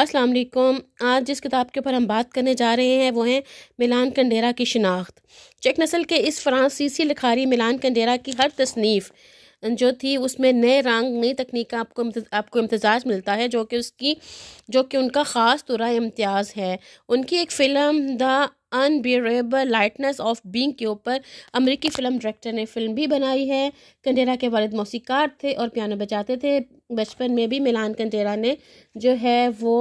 अस्सलाम वालेकुम आज जिस किताब के ऊपर हम बात करने जा रहे हैं वो है मिलान कंडेरा की शिनाख्त चेक नस्ल के इस फ्रांसीसी लिखारी मिलान कंडेरा की हर तसनीफ़ जो थी उसमें नए रंग नई तकनीक का आपको आपको इम्तजाज मिलता है जो कि उसकी जो कि उनका ख़ास तुरा इम्तियाज़ है उनकी एक film the unbearable lightness of being के ऊपर अमरीकी फ़िल्म डायरेक्टर ने फिल्म भी बनाई है कंडेरा के वालद मौसीकार थे और पियानो बजाते थे बचपन में भी मिलान कंटेरा ने जो है वो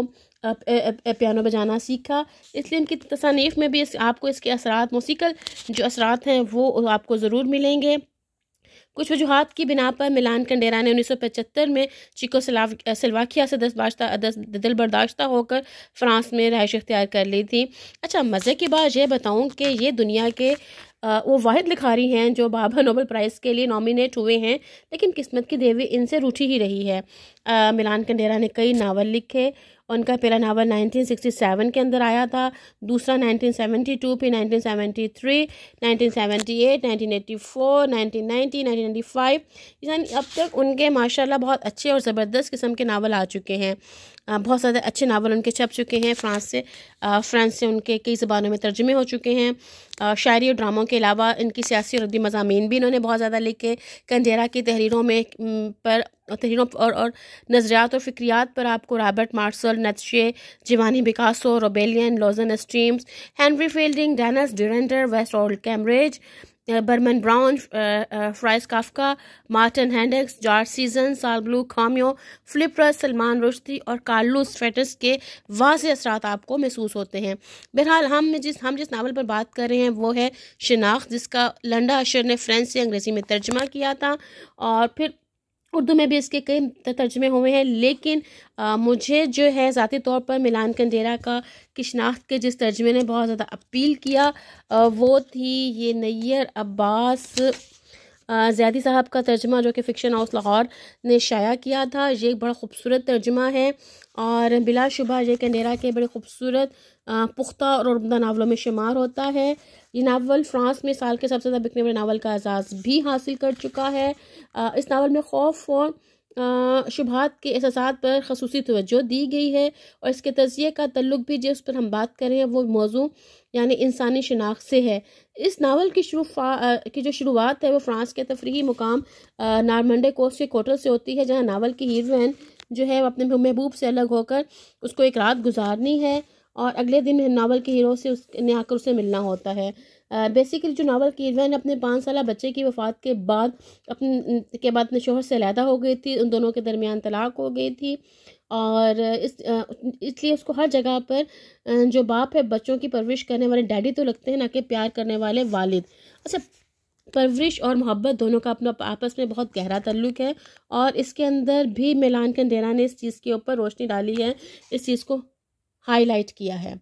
पियानो बजाना सीखा इसलिए इनकी तसानीफ़ में भी इस, आपको इसके असरात मौसीकल जो असरात हैं वो आपको ज़रूर मिलेंगे कुछ वजूहत की बिना पर मिलान कंडेरा ने 1975 में चिको सलवाखिया से दस बाश्ता दस दिल बर्दाश्ता होकर फ्रांस में रहायश अख्तियार कर ली थी अच्छा मज़े की बात यह बताऊँ कि ये दुनिया के वो वाहिद लिखारी हैं जो बाबा नोबल प्राइज़ के लिए नॉमिनेट हुए हैं लेकिन किस्मत की देवी इनसे रूठी ही रही है मिलान कंडेरा ने कई नावल लिखे उनका पहला नावल 1967 के अंदर आया था दूसरा 1972 फिर 1973 1978 1984 1990 1995 यानी अब तक उनके माशाल्लाह बहुत अच्छे और ज़बरदस्त किस्म के नावल आ चुके हैं बहुत ज़्यादा अच्छे नावल उनके छप चुके हैं फ्रांस से फ्रांस से उनके कई ज़बानों में तर्जुमे हो चुके हैं शायरी और ड्रामों के अलावा इनकी सियासी और अदी मजामी भी इन्होंने बहुत ज़्यादा लिखे कंडेरा की तहरीरों में पर तहरीरों और और नज़रियात और फ़िक्रियात पर आपको रॉबर्ट मार्सल नतशे जीवानी बिकासो रोबेलियन लॉजन स्ट्रीम्स हैंनरी फील्डिंग डैनस डरेंडर वेस्ट ऑल्ड कैम्ब्रिज बर्मन ब्राउन फ्राइज काफका मार्टिन हैंडेक्स जॉर्ज सीजन ब्लू खामियो फ्लिपर सलमान रुश्ती और कार्लू फेटस के वाज असर आपको महसूस होते हैं बहरहाल हम जिस हम जिस नावल पर बात कर रहे हैं वो है शिनाख्त जिसका लंडा अशर ने फ्रेंच से अंग्रेज़ी में तर्जमा किया था और फिर उर्दू में भी इसके कई तर्जमे हुए हैं लेकिन आ, मुझे जो है ज़ाती तौर पर मिलान कंडेरा का किशनाख्त के जिस तर्जमे ने बहुत ज़्यादा अपील किया आ, वो थी ये नैयर अब्बास ज़्यादी साहब का तर्जमा जो कि फ़िक्शन हाउस लाहौर ने शाया किया था ये एक बड़ा ख़ूबसूरत तर्जमा है और बिलाशुबा ये कंडेरा के बड़े ख़ूबसूरत पुख्ता और उमदा नावलों में शुमार होता है ये नावल फ्रांस में साल के सबसे ज़्यादा बिकने वाले नावल का एजाज़ भी हासिल कर चुका है इस नावल में खौफ और शुभात के एहसास पर खसूस तोज्जो दी गई है और इसके तजिए का तल्लुक भी जिस पर हम बात कर रहे हैं वो मौजू यानी इंसानी शनाख्त से है इस नावल की शुरू की जो शुरुआत है वो फ्रांस के तफरी मुकाम नारमंडे कोस्ट के कोटर से होती है जहाँ नावल की हीरोइन जो है वह अपने महबूब से अलग होकर उसको एक रात गुजारनी है और अगले दिन नावल के हीरो से उसने आकर उसे मिलना होता है बेसिकली जो नावल की हीरोइन अपने पाँच साल बच्चे की वफ़ात के बाद अपने के बाद अपने शोहर से अलहदा हो गई थी उन दोनों के दरमियान तलाक हो गई थी और इस इसलिए उसको हर जगह पर जो बाप है बच्चों की परवरिश करने वाले डैडी तो लगते हैं ना कि प्यार करने वाले वालिद अच्छा परवरिश और मोहब्बत दोनों का अपना आपस में बहुत गहरा तल्लुक है और इसके अंदर भी मिलान कंडेरा ने इस चीज़ के ऊपर रोशनी डाली है इस चीज़ को हाईलाइट किया है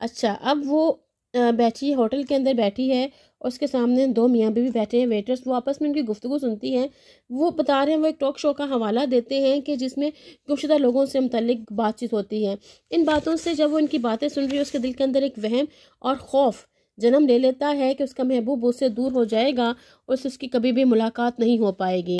अच्छा अब वो बैठी होटल के अंदर बैठी है और उसके सामने दो मियाँ भी बैठे हैं वेटर्स वो आपस में उनकी गुफ्तु सुनती हैं वो बता रहे हैं वो एक टॉक शो का हवाला देते हैं कि जिसमें गुमशुदा लोगों से मतलब बातचीत होती है इन बातों से जब वो इनकी बातें सुन रही है उसके दिल के अंदर एक वहम और खौफ जन्म ले लेता है कि उसका महबूब उससे दूर हो जाएगा और उससे उसकी कभी भी मुलाकात नहीं हो पाएगी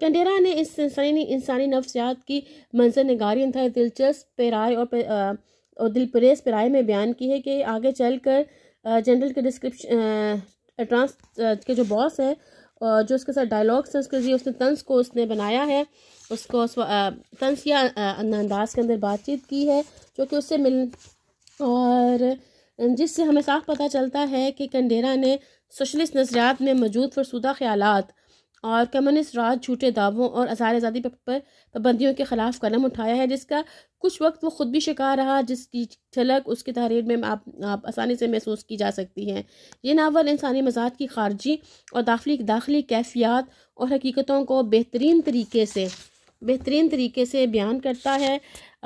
कंडेरा ने इस इंसानी इंसानी नफ्सियात की मंजर नगारी दिलचस्प पेराए और पे, आ, और पर राय में बयान की है कि आगे चल कर जनरल के डिस्क्रिप्शन ट्रांस के जो बॉस है जो उसके साथ डायलॉग्स हैं उसके उसने तंस को उसने बनाया है उसको तंस या अंदाज के अंदर बातचीत की है जो कि उससे मिल और जिससे हमें साफ पता चलता है कि कंडेरा ने सोशलिस्ट नजरियात में मौजूद फरसूदा ख्याल और कम्युनिस्ट राज झूठे दावों और आज़ार आज़ादी पर पाबंदियों के खिलाफ कदम उठाया है जिसका कुछ वक्त वो खुद भी शिकार रहा जिसकी झलक उसकी तहरीर में आप आप आसानी से महसूस की जा सकती है ये नावल इंसानी मजाद की खारजी और दाखिली दाखिली कैफियात और हकीकतों को बेहतरीन तरीके से बेहतरीन तरीके से बयान करता है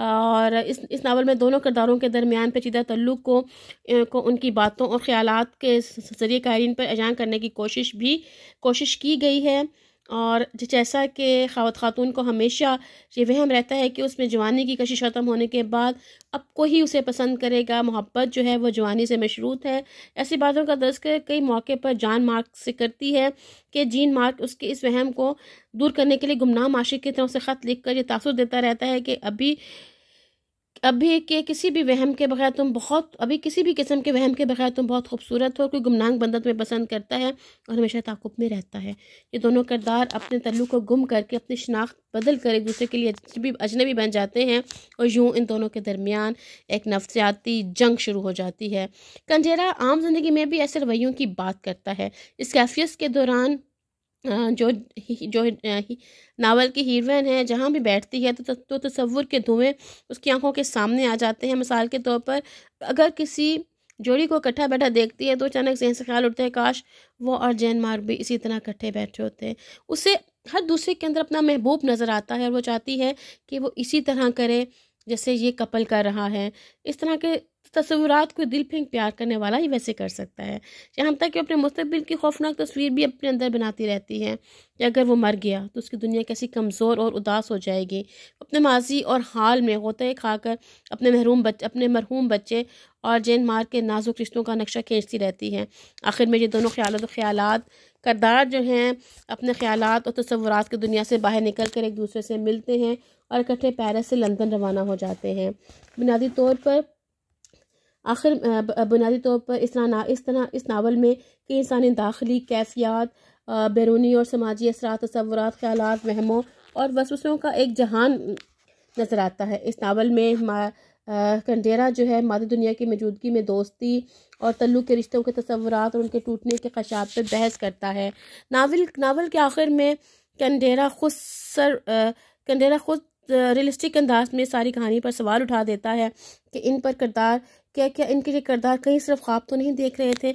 और इस इस नावल में दोनों किरदारों के दरमियान पेचीदा तल्लुक को को उनकी बातों और ख्यालात के ज़रिए कारीन पर अजान करने की कोशिश भी कोशिश की गई है और जैसा कि खावत खातून को हमेशा ये वहम रहता है कि उसमें जवानी की कशिश ख़त्म होने के बाद अब कोई उसे पसंद करेगा मोहब्बत जो है वो जवानी से मशरूत है ऐसी बातों का दर्ज कई मौके पर जान मार्क से करती है कि जीन मार्क उसके इस वहम को दूर करने के लिए गुमनाम आशिक की तरफ से ख़त लिख कर ये तासर देता रहता है कि अभी अभी के किसी भी वहम के बगैर तुम बहुत अभी किसी भी किस्म के वहम के बगैर तुम बहुत खूबसूरत हो कोई गुमनांग बंदा तुम्हें पसंद करता है और हमेशा ताकुब में रहता है ये दोनों करदार अपने तल्लु को गुम करके अपनी शनाख्त बदल कर एक दूसरे के लिए अजनबी अजनबी बन जाते हैं और यूँ इन दोनों के दरमियान एक नफ्सियाती जंग शुरू हो जाती है कंजेरा आम जिंदगी में भी ऐसे रवैयों की बात करता है इस कैफियस के दौरान जो जो नावल की हीरोइन है जहाँ भी बैठती है तो तो तस्वुर के धुएँ उसकी आंखों के सामने आ जाते हैं मिसाल के तौर पर अगर किसी जोड़ी को इकट्ठा बैठा देखती है तो अचानक जहन से ख्याल उठता है काश वो और जैन मार्ग भी इसी तरह इकट्ठे बैठे होते हैं उसे हर दूसरे के अंदर अपना महबूब नज़र आता है और वो चाहती है कि वो इसी तरह करे जैसे ये कपल कर रहा है इस तरह के तो तस्वुरात को दिल फेंक प्यार करने वाला ही वैसे कर सकता है यहाँ तक कि अपने मुस्तबिल की खौफनाक तस्वीर भी अपने अंदर बनाती रहती है कि अगर वो मर गया तो उसकी दुनिया कैसी कमज़ोर और उदास हो जाएगी अपने माजी और हाल में होते खाकर अपने महरूम बच अपने मरहूम बच्चे और जैन मार के नाजुक रिश्तों का नक्शा खींचती रहती हैं आखिर में ये दोनों ख्याल तो ख्याल करदार जो हैं अपने ख्याल और तस्वुरात की दुनिया से बाहर निकल कर एक दूसरे से मिलते हैं और इकट्ठे पैरिस से लंदन रवाना हो जाते हैं बुनियादी तौर पर आखिर बुनियादी तौर पर इस तरह ना इस तरह इस नावल में कई इंसानी दाखिली कैफियात बैरूनी और समाजी असरा तस्वुर ख्याल वहमों और वसूसों का एक जहान नज़र आता है इस नावल में कंडेरा जो है मादी दुनिया की मौजूदगी में दोस्ती और तल्लु के रिश्तों के तस्वरत और उनके टूटने के खशात पर बहस करता है नावल नावल के आखिर में कंडेरा खुद सर कंडेरा खुद रियलिस्टिक अंदाज में सारी कहानी पर सवाल उठा देता है कि इन पर किरदार क्या क्या इनके लिए किरदार कहीं सिर्फ ख्वाब तो नहीं देख रहे थे